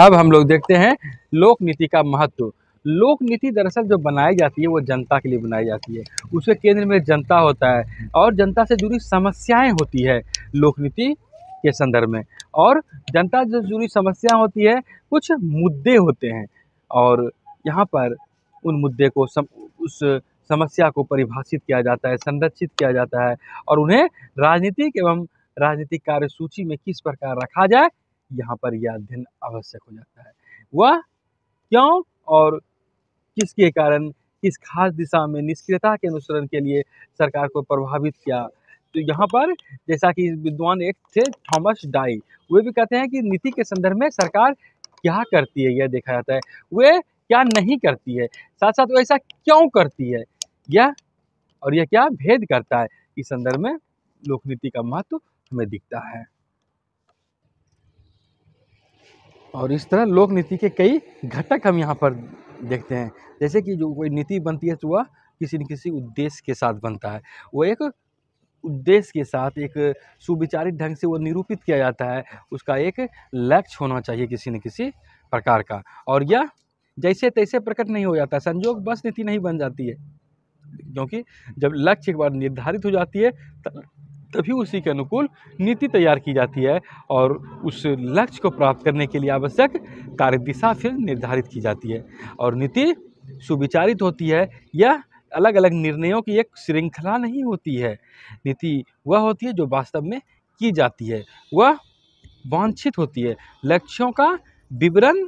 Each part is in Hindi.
अब हम लोग देखते हैं लोक नीति का महत्व लोक नीति दरअसल जो बनाई जाती है वो जनता के लिए बनाई जाती है उसके केंद्र में जनता होता है और जनता से जुड़ी समस्याएं होती है लोक नीति के संदर्भ में और जनता से जुड़ी समस्या होती है कुछ मुद्दे होते हैं और यहाँ पर उन मुद्दे को सम, उस समस्या को परिभाषित किया जाता है संरक्षित किया जाता है और उन्हें राजनीतिक एवं राजनीतिक कार्य सूची में किस प्रकार रखा जाए यहाँ पर यह अध्ययन आवश्यक हो जाता है वह क्यों और किसके कारण किस खास दिशा में निष्क्रियता के अनुसरण के लिए सरकार को प्रभावित किया तो यहाँ पर जैसा कि विद्वान एक थे थॉमस डाई वे भी कहते हैं कि नीति के संदर्भ में सरकार क्या करती है यह देखा जाता है वे क्या नहीं करती है साथ साथ वो ऐसा क्यों करती है यह और यह क्या भेद करता है इस संदर्भ में लोकनीति का महत्व हमें दिखता है और इस तरह लोक नीति के कई घटक हम यहाँ पर देखते हैं जैसे कि जो कोई नीति बनती है तो वह किसी न किसी उद्देश्य के साथ बनता है वो एक उद्देश्य के साथ एक सुविचारित ढंग से वो निरूपित किया जाता है उसका एक लक्ष्य होना चाहिए किसी न किसी प्रकार का और यह जैसे तैसे प्रकट नहीं हो जाता संजोग बस नीति नहीं बन जाती है क्योंकि जब लक्ष्य एक बार निर्धारित हो जाती है तभी उसी के अनुकूल नीति तैयार की जाती है और उस लक्ष्य को प्राप्त करने के लिए आवश्यक कार्य दिशा फिर निर्धारित की जाती है और नीति सुविचारित होती है यह अलग अलग निर्णयों की एक श्रृंखला नहीं होती है नीति वह होती है जो वास्तव में की जाती है वह वांछित होती है लक्ष्यों का विवरण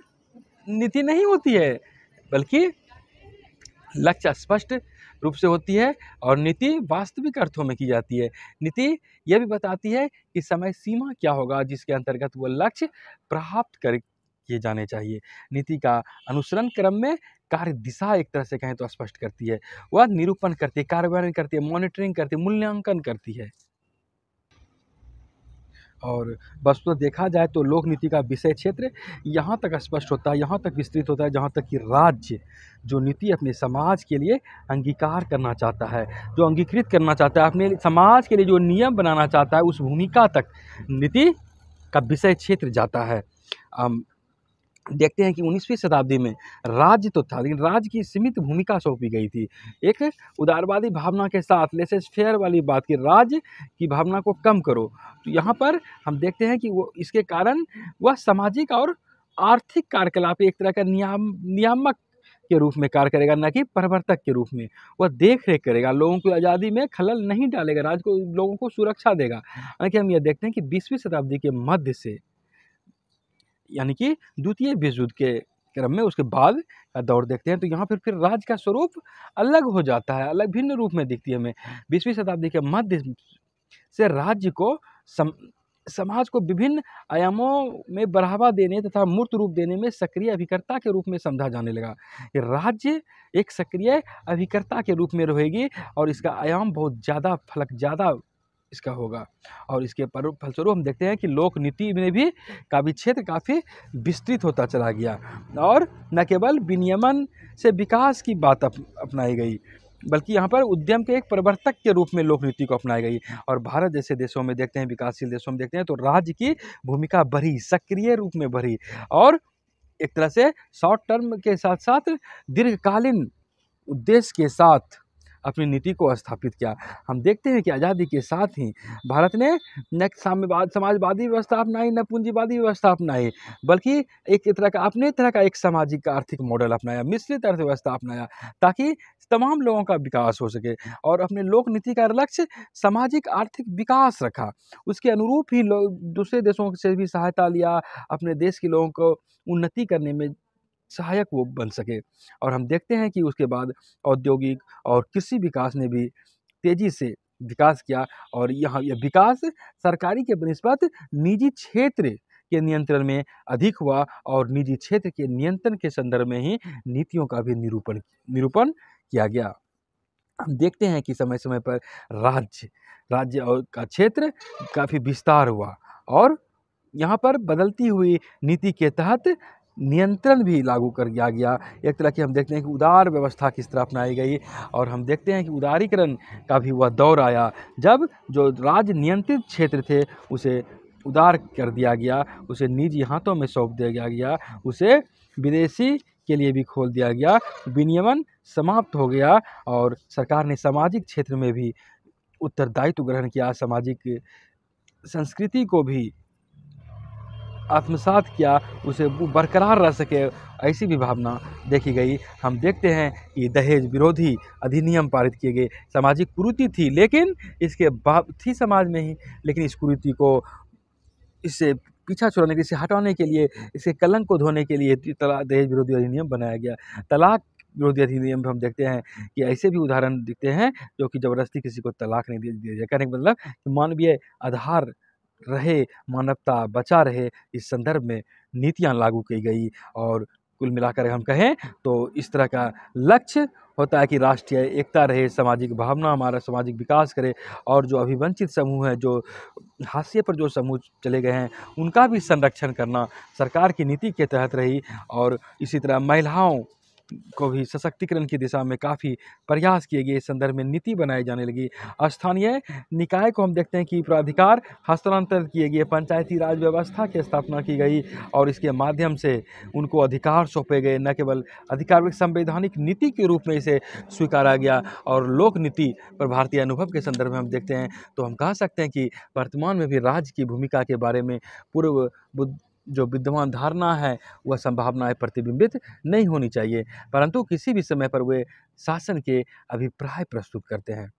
नीति नहीं होती है बल्कि लक्ष्य स्पष्ट रूप से होती है और नीति वास्तविक अर्थों में की जाती है नीति यह भी बताती है कि समय सीमा क्या होगा जिसके अंतर्गत वह लक्ष्य प्राप्त कर किए जाने चाहिए नीति का अनुसरण क्रम में कार्य दिशा एक तरह से कहें तो स्पष्ट करती है वह निरूपण करती है कार्यान्वयन करती है मॉनिटरिंग करती है मूल्यांकन करती है और वस्तु देखा जाए तो लोक नीति का विषय क्षेत्र यहाँ तक स्पष्ट होता है यहाँ तक विस्तृत होता है जहाँ तक कि राज्य जो नीति अपने समाज के लिए अंगीकार करना चाहता है जो अंगीकृत करना चाहता है अपने समाज के लिए जो नियम बनाना चाहता है उस भूमिका तक नीति का विषय क्षेत्र जाता है देखते हैं कि 19वीं शताब्दी में राज्य तो था लेकिन राज्य की सीमित भूमिका सौंपी गई थी एक उदारवादी भावना के साथ लेसेस फेयर वाली बात की राज्य की भावना को कम करो तो यहाँ पर हम देखते हैं कि वो इसके कारण वह सामाजिक और आर्थिक कार्यकलाप एक तरह का नियाम नियामक के रूप में कार्य करेगा न कि प्रवर्तक के रूप में वह देख रेख करेगा लोगों की आज़ादी में खलल नहीं डालेगा राज्य को लोगों को सुरक्षा देगा हालांकि हम यह देखते हैं कि बीसवीं शताब्दी के मध्य से यानी कि द्वितीय विश्वयुद्ध के क्रम में उसके बाद का दौर देखते हैं तो यहाँ पर फिर राज्य का स्वरूप अलग हो जाता है अलग भिन्न रूप में दिखती है हमें बीसवीं शताब्दी के मध्य से राज्य को सम, समाज को विभिन्न आयामों में बढ़ावा देने तथा मूर्त रूप देने में सक्रिय अभिकर्ता के रूप में समझा जाने लगा राज्य एक सक्रिय अभिकर्ता के रूप में रहेगी और इसका आयाम बहुत ज़्यादा फलक ज़्यादा इसका होगा और इसके पर फलस्वरूप हम देखते हैं कि लोक नीति में भी काफी क्षेत्र काफ़ी विस्तृत होता चला गया और न केवल विनियमन से विकास की बात अप, अपनाई गई बल्कि यहाँ पर उद्यम के एक प्रवर्तक के रूप में लोक नीति को अपनाई गई और भारत जैसे देशों में देखते हैं विकासशील देशों में देखते हैं तो राज्य की भूमिका बढ़ी सक्रिय रूप में बढ़ी और एक तरह से शॉर्ट टर्म के साथ साथ दीर्घकालीन उद्देश्य के साथ अपनी नीति को स्थापित किया हम देखते हैं कि आज़ादी के साथ ही भारत ने न साम्यवाद समाजवादी व्यवस्था अपनाई न पूंजीवादी व्यवस्था अपनाई बल्कि एक तरह का अपने तरह का एक सामाजिक आर्थिक मॉडल अपनाया मिश्रित अर्थव्यवस्था अपनाया ताकि तमाम लोगों का विकास हो सके और अपने लोक नीति का लक्ष्य सामाजिक आर्थिक विकास रखा उसके अनुरूप ही लोग दूसरे देशों से भी सहायता लिया अपने देश के लोगों को उन्नति करने में सहायक वो बन सके और हम देखते हैं कि उसके बाद औद्योगिक और कृषि विकास ने भी तेज़ी से विकास किया और यहाँ यह विकास सरकारी के बनस्पत निजी क्षेत्र के नियंत्रण में अधिक हुआ और निजी क्षेत्र के नियंत्रण के संदर्भ में ही नीतियों का भी निरूपण निरूपण किया गया हम देखते हैं कि समय समय पर राज्य राज्य और का क्षेत्र काफ़ी विस्तार हुआ और यहाँ पर बदलती हुई नीति के तहत नियंत्रण भी लागू कर दिया गया एक तरह की हम देखते हैं कि उदार व्यवस्था किस तरह अपनाई गई और हम देखते हैं कि उदारीकरण का भी वह दौर आया जब जो राज्य नियंत्रित क्षेत्र थे उसे उदार कर दिया गया उसे निजी हाथों में सौंप दिया गया उसे विदेशी के लिए भी खोल दिया गया विनियमन समाप्त हो गया और सरकार ने सामाजिक क्षेत्र में भी उत्तरदायित्व ग्रहण किया सामाजिक संस्कृति को भी आत्मसात किया उसे वो बरकरार रह सके ऐसी भी भावना देखी गई हम देखते हैं कि दहेज विरोधी अधिनियम पारित किए गए सामाजिक कुरीति थी लेकिन इसके बाद थी समाज में ही लेकिन इस कुरीति को इससे पीछा छुड़ाने के इसे हटाने के लिए इसके कलंक को धोने के लिए तलाक दहेज विरोधी अधिनियम बनाया गया तलाक विरोधी अधिनियम में हम देखते हैं कि ऐसे भी उदाहरण दिखते हैं जो कि ज़बरदस्ती किसी को तलाक नहीं दिया जाए कहने का मतलब कि मानवीय आधार रहे मानवता बचा रहे इस संदर्भ में नीतियाँ लागू की गई और कुल मिलाकर हम कहें तो इस तरह का लक्ष्य होता है कि राष्ट्रीय एकता रहे सामाजिक भावना हमारा सामाजिक विकास करे और जो अभिवंचित समूह है जो हाशिए पर जो समूह चले गए हैं उनका भी संरक्षण करना सरकार की नीति के तहत रही और इसी तरह महिलाओं को भी सशक्तिकरण की दिशा में काफ़ी प्रयास किए गए इस संदर्भ में नीति बनाई जाने लगी स्थानीय निकाय को हम देखते हैं कि प्राधिकार हस्तांतरित किए गए पंचायती राज व्यवस्था की स्थापना की गई और इसके माध्यम से उनको अधिकार सौंपे गए न केवल अधिकार संवैधानिक नीति के रूप में इसे स्वीकारा गया और लोक नीति पर भारतीय अनुभव के संदर्भ में हम देखते हैं तो हम कह सकते हैं कि वर्तमान में भी राज्य की भूमिका के बारे में पूर्व बुद्ध जो विद्यमान धारणा है वह संभावनाएं प्रतिबिंबित नहीं होनी चाहिए परंतु किसी भी समय पर वे शासन के अभिप्राय प्रस्तुत करते हैं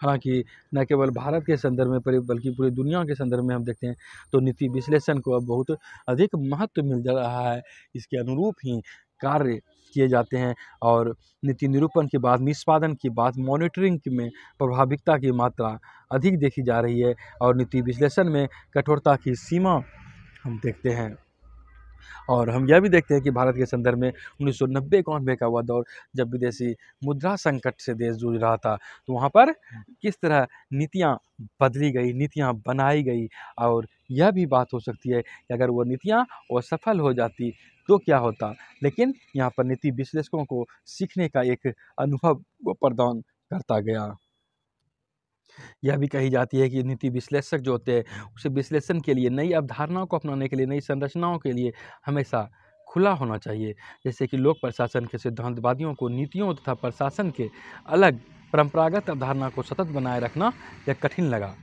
हालांकि न केवल भारत के संदर्भ में बल्कि पूरी दुनिया के संदर्भ में हम देखते हैं तो नीति विश्लेषण को अब बहुत अधिक महत्व मिल जा रहा है इसके अनुरूप ही कार्य किए जाते हैं और नीति निरूपण के बाद निष्पादन के बाद मॉनिटरिंग में प्रभाविकता की मात्रा अधिक देखी जा रही है और नीति विश्लेषण में कठोरता की सीमा हम देखते हैं और हम यह भी देखते हैं कि भारत के संदर्भ में उन्नीस सौ नब्बे इक्यानवे का वह दौर जब विदेशी मुद्रा संकट से देश जूझ रहा था तो वहाँ पर किस तरह नीतियाँ बदली गई नीतियाँ बनाई गई और यह भी बात हो सकती है कि अगर वो नीतियाँ और सफल हो जाती तो क्या होता लेकिन यहाँ पर नीति विश्लेषकों को सीखने का एक अनुभव प्रदान करता गया यह भी कही जाती है कि नीति विश्लेषक जो होते हैं उसे विश्लेषण के लिए नई अवधारणाओं को अपनाने के लिए नई संरचनाओं के लिए हमेशा खुला होना चाहिए जैसे कि लोक प्रशासन के सिद्धांतवादियों को नीतियों तथा प्रशासन के अलग परंपरागत अवधारणा को सतत बनाए रखना यह कठिन लगा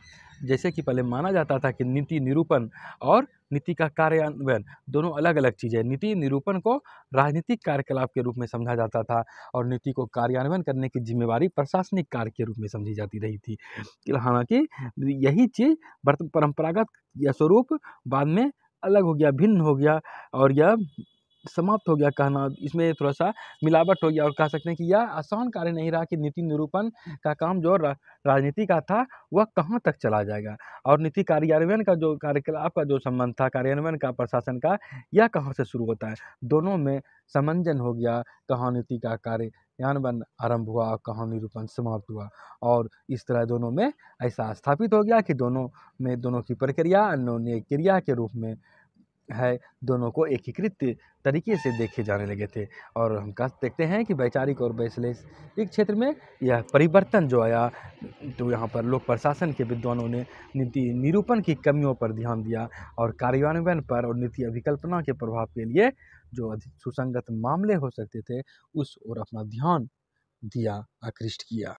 जैसे कि पहले माना जाता था कि नीति निरूपण और नीति का कार्यान्वयन दोनों अलग अलग चीज़ें नीति निरूपण को राजनीतिक कार्यकलाप के रूप में समझा जाता था और नीति को कार्यान्वयन करने की जिम्मेवारी प्रशासनिक कार्य के रूप में समझी जाती रही थी हालांकि यही चीज़ परंपरागत यह स्वरूप बाद में अलग हो गया भिन्न हो गया और यह समाप्त हो गया कहना इसमें थोड़ा सा मिलावट हो गया और कह सकते हैं कि यह आसान कार्य नहीं रहा कि नीति निरूपण का काम जो रा, राजनीति का था वह कहाँ तक चला जाएगा और नीति कार्यान्वयन का जो कार्यकलाप का जो संबंध था कार्यान्वयन का प्रशासन का यह कहाँ से शुरू होता है दोनों में समंजन हो गया कहाँ नीति का कार्य आरम्भ आरंभ हुआ और कहाँ निरूपण समाप्त हुआ और इस तरह दोनों में ऐसा स्थापित हो गया कि दोनों में दोनों की प्रक्रिया अन्योन्य क्रिया के रूप में है दोनों को एकीकृत तरीके से देखे जाने लगे थे और हम कह देखते हैं कि वैचारिक और वैश्लेषिक क्षेत्र में यह परिवर्तन जो आया तो यहाँ पर लोक प्रशासन के विद्वानों ने नीति निरूपण की कमियों पर ध्यान दिया और कार्यान्वयन पर और नीति अभिकल्पना के प्रभाव के लिए जो अधिक सुसंगत मामले हो सकते थे उस ओर अपना ध्यान दिया आकृष्ट किया